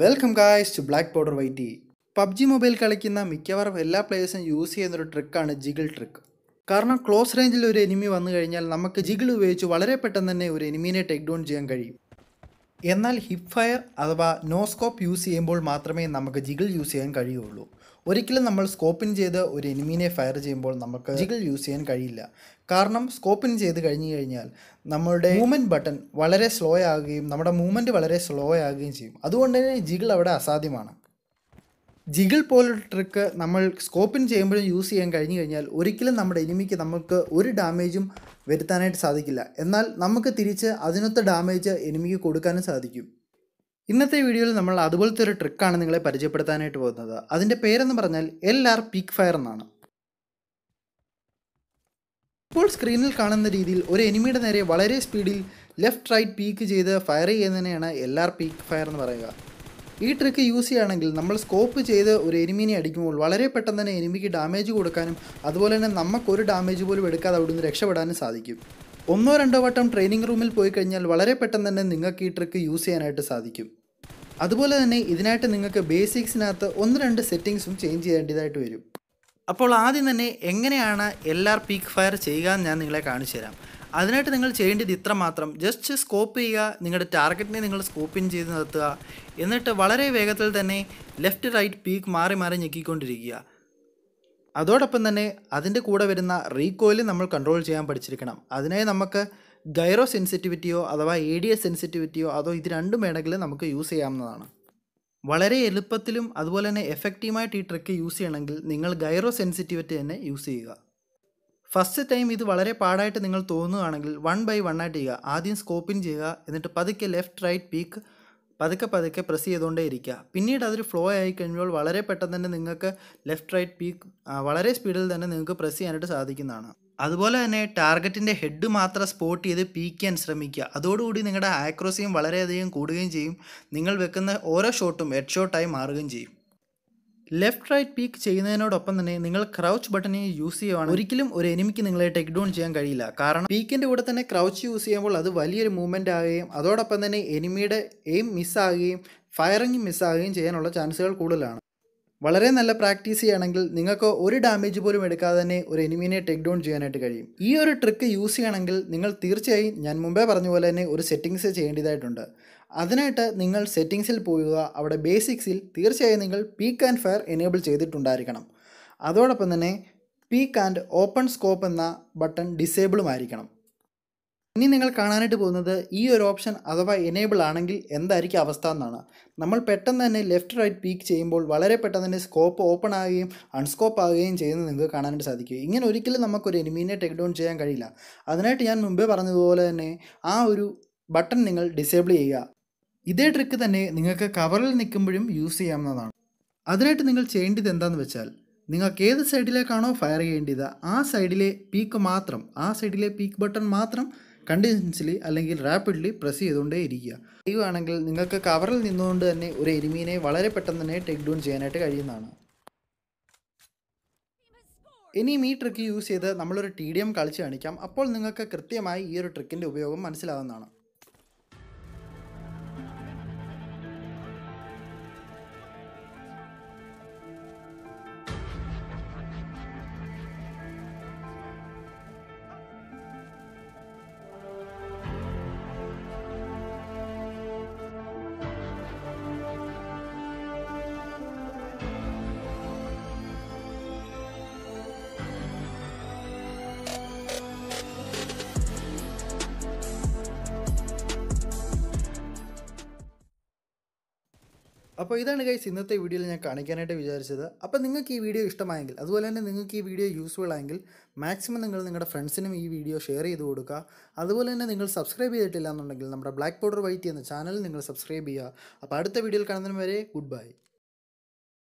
welcome guys to black powder white PUBG mobile കളിക്കുന്ന മിക്കവാറും എല്ലാ പ്ലേയേഴ്സും യൂസ് ചെയ്യുന്നൊരു ട്രിക്കാണ് ജിഗിൾ ട്രിക്ക് കാരണം ക്ലോസ് റേഞ്ചിൽ ഒരു എനിമി വന്നു കഴിഞ്ഞാൽ നമുക്ക് ജിഗിൾ ഉപയോഗിച്ച് വളരെ പെട്ടെന്ന് തന്നെ ഒരു എനിമിനെ ടേക്ക് ഡൗൺ ചെയ്യാൻ കഴിയും എന്നാൽ ഹിപ്പ് ഫയർ അഥവാ നോസ്കോപ്പ് യൂസ് ചെയ്യുമ്പോൾ മാത്രമേ നമുക്ക് ജിഗിൾ യൂസ് ചെയ്യാൻ കഴിയുള്ളൂ ഒരിക്കലും നമ്മൾ സ്കോപ്പിൻ ചെയ്ത് ഒരു എനിമീനെ ഫയർ ചെയ്യുമ്പോൾ നമുക്ക് ജിഗിൾ യൂസ് ചെയ്യാൻ കഴിയില്ല കാരണം സ്കോപ്പിൻ ചെയ്ത് കഴിഞ്ഞു കഴിഞ്ഞാൽ നമ്മുടെ മൂവ്മെൻറ്റ് ബട്ടൺ വളരെ സ്ലോ ആകുകയും നമ്മുടെ മൂവ്മെൻറ്റ് വളരെ സ്ലോ ആകുകയും ചെയ്യും അതുകൊണ്ട് തന്നെ ജിഗിൾ അവിടെ അസാധ്യമാണ് ജിഗിൾ പോലൊരു ട്രിക്ക് നമ്മൾ സ്കോപ്പിൻ ചെയ്യുമ്പോഴും യൂസ് ചെയ്യാൻ കഴിഞ്ഞു കഴിഞ്ഞാൽ ഒരിക്കലും നമ്മുടെ എനിമിക്ക് നമുക്ക് ഒരു ഡാമേജും വരുത്താനായിട്ട് സാധിക്കില്ല എന്നാൽ നമുക്ക് തിരിച്ച് അതിനൊത്ത ഡാമേജ് എനിമിക്ക് കൊടുക്കാനും സാധിക്കും ഇന്നത്തെ വീഡിയോയിൽ നമ്മൾ അതുപോലത്തെ ഒരു ട്രിക്കാണ് നിങ്ങളെ പരിചയപ്പെടുത്താനായിട്ട് പോകുന്നത് അതിൻ്റെ പേരെന്ന് പറഞ്ഞാൽ എൽ ആർ പീക്ക് ഫയർ എന്നാണ് ഇപ്പോൾ സ്ക്രീനിൽ കാണുന്ന രീതിയിൽ ഒരു എനിമിയുടെ നേരെ വളരെ സ്പീഡിൽ ലെഫ്റ്റ് റൈറ്റ് പീക്ക് ചെയ്ത് ഫയർ ചെയ്യുന്നതിനെയാണ് എൽ ആർ പീക്ക് ഫയർ എന്ന് പറയുക ഈ ട്രിക്ക് യൂസ് ചെയ്യുകയാണെങ്കിൽ നമ്മൾ സ്കോപ്പ് ചെയ്ത് ഒരു എനിമിനെ അടിക്കുമ്പോൾ വളരെ പെട്ടെന്ന് തന്നെ എനിമിക്ക് ഡാമേജ് കൊടുക്കാനും അതുപോലെ തന്നെ നമുക്കൊരു ഡാമേജ് പോലും എടുക്കാതെ അവിടെ നിന്ന് രക്ഷപ്പെടാനും സാധിക്കും ഒന്നോ രണ്ടോ വട്ടം ട്രെയിനിങ് റൂമിൽ പോയി കഴിഞ്ഞാൽ വളരെ പെട്ടെന്ന് തന്നെ നിങ്ങൾക്ക് ഈ ട്രിക്ക് യൂസ് ചെയ്യാനായിട്ട് സാധിക്കും അതുപോലെ തന്നെ ഇതിനായിട്ട് നിങ്ങൾക്ക് ബേസിക്സിനകത്ത് ഒന്ന് രണ്ട് സെറ്റിങ്സും ചേഞ്ച് ചെയ്യേണ്ടതായിട്ട് വരും അപ്പോൾ ആദ്യം തന്നെ എങ്ങനെയാണ് എൽ ആർ പീക്ക് ഫയർ ചെയ്യുക എന്ന് ഞാൻ നിങ്ങളെ കാണിച്ചു തരാം അതിനായിട്ട് നിങ്ങൾ ചെയ്യേണ്ടത് ഇത്ര മാത്രം ജസ്റ്റ് സ്കോപ്പ് ചെയ്യുക നിങ്ങളുടെ ടാർഗറ്റിനെ നിങ്ങൾ സ്കോപ്പ് ഇൻ ചെയ്ത് നിർത്തുക എന്നിട്ട് വളരെ വേഗത്തിൽ തന്നെ ലെഫ്റ്റ് റൈറ്റ് പീക്ക് മാറി മാറി ഞെക്കിക്കൊണ്ടിരിക്കുക അതോടൊപ്പം തന്നെ അതിൻ്റെ കൂടെ വരുന്ന റീകോയിൽ നമ്മൾ കൺട്രോൾ ചെയ്യാൻ പഠിച്ചിരിക്കണം അതിനായി നമുക്ക് ഗൈറോ സെൻസിറ്റിവിറ്റിയോ അഥവാ എ ഡി എസ് സെൻസിറ്റിവിറ്റിയോ അതോ ഇത് രണ്ടും വേണമെങ്കിൽ നമുക്ക് യൂസ് ചെയ്യാവുന്നതാണ് വളരെ എളുപ്പത്തിലും അതുപോലെ തന്നെ എഫക്റ്റീവായിട്ട് ഈ ട്രിക്ക് യൂസ് ചെയ്യണമെങ്കിൽ നിങ്ങൾ ഗൈറോ സെൻസിറ്റിവിറ്റി തന്നെ യൂസ് ചെയ്യുക ഫസ്റ്റ് ടൈം ഇത് വളരെ പാടായിട്ട് നിങ്ങൾ തോന്നുകയാണെങ്കിൽ വൺ ബൈ വൺ ആയിട്ട് ചെയ്യുക ആദ്യം സ്കോപ്പിൻ ചെയ്യുക എന്നിട്ട് പതുക്കെ ലെഫ്റ്റ് റൈറ്റ് പീക്ക് പതുക്കെ പതുക്കെ പ്രസ് ചെയ്തുകൊണ്ടേ ഇരിക്കുക പിന്നീട് അതൊരു ഫ്ലോ ആയി കഴിയുമ്പോൾ വളരെ പെട്ടെന്ന് തന്നെ നിങ്ങൾക്ക് ലെഫ്റ്റ് റൈറ്റ് പീക്ക് വളരെ സ്പീഡിൽ തന്നെ നിങ്ങൾക്ക് പ്രസ് ചെയ്യാനായിട്ട് സാധിക്കുന്നതാണ് അതുപോലെ തന്നെ ടാർഗറ്റിൻ്റെ ഹെഡ് മാത്രം സ്പോട്ട് ചെയ്ത് പീക്കാൻ ശ്രമിക്കുക അതോടുകൂടി നിങ്ങളുടെ ആക്രോസിയും വളരെയധികം കൂടുകയും ചെയ്യും നിങ്ങൾ വെക്കുന്ന ഓരോ ഷോട്ടും ഹെഡ് ഷോട്ടായി മാറുകയും ചെയ്യും ലെഫ്റ്റ് റൈറ്റ് പീക്ക് ചെയ്യുന്നതിനോടൊപ്പം തന്നെ നിങ്ങൾ ക്രൗച്ച് ബട്ടണിനെ യൂസ് ചെയ്യുവാണ് ഒരിക്കലും ഒരു എനിമിക്ക് നിങ്ങളെ ടേക്ക് ഡൗൺ ചെയ്യാൻ കഴിയില്ല കാരണം പീക്കിൻ്റെ കൂടെ തന്നെ ക്രൗച്ച് യൂസ് ചെയ്യുമ്പോൾ അത് വലിയൊരു മൂവ്മെൻ്റ് ആകുകയും അതോടൊപ്പം തന്നെ എനിമിയുടെ എയിം മിസ്സാകുകയും ഫയറിങ് മിസ്സാകുകയും ചെയ്യാനുള്ള ചാൻസുകൾ കൂടുതലാണ് വളരെ നല്ല പ്രാക്ടീസ് ചെയ്യുകയാണെങ്കിൽ നിങ്ങൾക്ക് ഒരു ഡാമേജ് പോലും എടുക്കാതെ തന്നെ ഒരു എനിമീനെ ടേക്ക് ഡൗൺ ചെയ്യാനായിട്ട് കഴിയും ഈ ഒരു ട്രിക്ക് യൂസ് ചെയ്യണമെങ്കിൽ നിങ്ങൾ തീർച്ചയായും ഞാൻ മുമ്പേ പറഞ്ഞ പോലെ തന്നെ ഒരു സെറ്റിങ്സ് ചെയ്യേണ്ടതായിട്ടുണ്ട് അതിനായിട്ട് നിങ്ങൾ സെറ്റിങ്സിൽ പോവുക അവിടെ ബേസിക്സിൽ തീർച്ചയായും നിങ്ങൾ പീക്ക് ആൻഡ് ഫയർ എനേബിൾ ചെയ്തിട്ടുണ്ടായിരിക്കണം അതോടൊപ്പം തന്നെ പീക്ക് ആൻഡ് ഓപ്പൺ സ്കോപ്പ് എന്ന ബട്ടൺ ഡിസേബിളും ആയിരിക്കണം ഇനി നിങ്ങൾ കാണാനായിട്ട് പോകുന്നത് ഈ ഒരു ഓപ്ഷൻ അഥവാ എനേബിൾ ആണെങ്കിൽ എന്തായിരിക്കും അവസ്ഥ എന്നാണ് നമ്മൾ പെട്ടെന്ന് തന്നെ ലെഫ്റ്റ് റൈറ്റ് പീക്ക് ചെയ്യുമ്പോൾ വളരെ പെട്ടെന്ന് തന്നെ സ്കോപ്പ് ഓപ്പൺ ആവുകയും അൺസ്കോപ്പ് ആവുകയും ചെയ്യുന്നത് നിങ്ങൾക്ക് കാണാനായിട്ട് സാധിക്കും ഇങ്ങനെ ഒരിക്കലും നമുക്കൊരു എനിമീനെ ടേക്ക് ഡൗൺ ചെയ്യാൻ കഴിയില്ല അതിനായിട്ട് ഞാൻ മുമ്പേ പറഞ്ഞതുപോലെ തന്നെ ആ ഒരു ബട്ടൺ നിങ്ങൾ ഡിസേബിൾ ചെയ്യുക ഇതേ ട്രിക്ക് തന്നെ നിങ്ങൾക്ക് കവറിൽ നിൽക്കുമ്പോഴും യൂസ് ചെയ്യാവുന്നതാണ് അതിനായിട്ട് നിങ്ങൾ ചെയ്യേണ്ടത് എന്താണെന്ന് വെച്ചാൽ നിങ്ങൾക്ക് ഏത് സൈഡിലേക്കാണോ ഫയർ ചെയ്യേണ്ടത് ആ സൈഡിലെ പീക്ക് മാത്രം ആ സൈഡിലെ പീക്ക് ബട്ടൺ മാത്രം കണ്ടിന്യൂസ്ലി അല്ലെങ്കിൽ റാപ്പിഡ്ലി പ്രസ് ചെയ്തുകൊണ്ടേ ഇരിക്കുക ചെയ്യുകയാണെങ്കിൽ നിങ്ങൾക്ക് കവറിൽ നിന്നുകൊണ്ട് തന്നെ ഒരു എരുമീനെ വളരെ പെട്ടെന്ന് തന്നെ ടേക്ക് ഡൗൺ ചെയ്യാനായിട്ട് കഴിയുന്നതാണ് ഇനിയും ഈ ട്രിക്ക് യൂസ് ചെയ്ത് നമ്മളൊരു ടി ഡി എം കളിച്ച് കാണിക്കാം അപ്പോൾ നിങ്ങൾക്ക് കൃത്യമായി ഈ ഒരു ട്രിക്കിൻ്റെ ഉപയോഗം മനസ്സിലാവുന്നതാണ് അപ്പോൾ ഇതാണ് കൈസ് ഇന്നത്തെ വീഡിയോയിൽ ഞാൻ കാണിക്കാനായിട്ട് വിചാരിച്ചത് അപ്പോൾ നിങ്ങൾക്ക് ഈ വീഡിയോ ഇഷ്ടമായെങ്കിൽ അതുപോലെ തന്നെ നിങ്ങൾക്ക് ഈ വീഡിയോ യൂസ്ഫുൾ ആയെങ്കിൽ മാക്സിമം നിങ്ങൾ നിങ്ങളുടെ ഫ്രണ്ട്സിനും ഈ വീഡിയോ ഷെയർ ചെയ്ത് കൊടുക്കുക അതുപോലെ തന്നെ നിങ്ങൾ സബ്സ്ക്രൈബ് ചെയ്തിട്ടില്ല എന്നുണ്ടെങ്കിൽ നമ്മുടെ ബ്ലാക്ക് പൗഡർ വൈറ്റ് എന്ന ചാനൽ നിങ്ങൾ സബ്സ്ക്രൈബ് ചെയ്യുക അപ്പോൾ അടുത്ത വീഡിയോയിൽ കാണുന്നതിന് വരെ ഗുഡ് ബൈ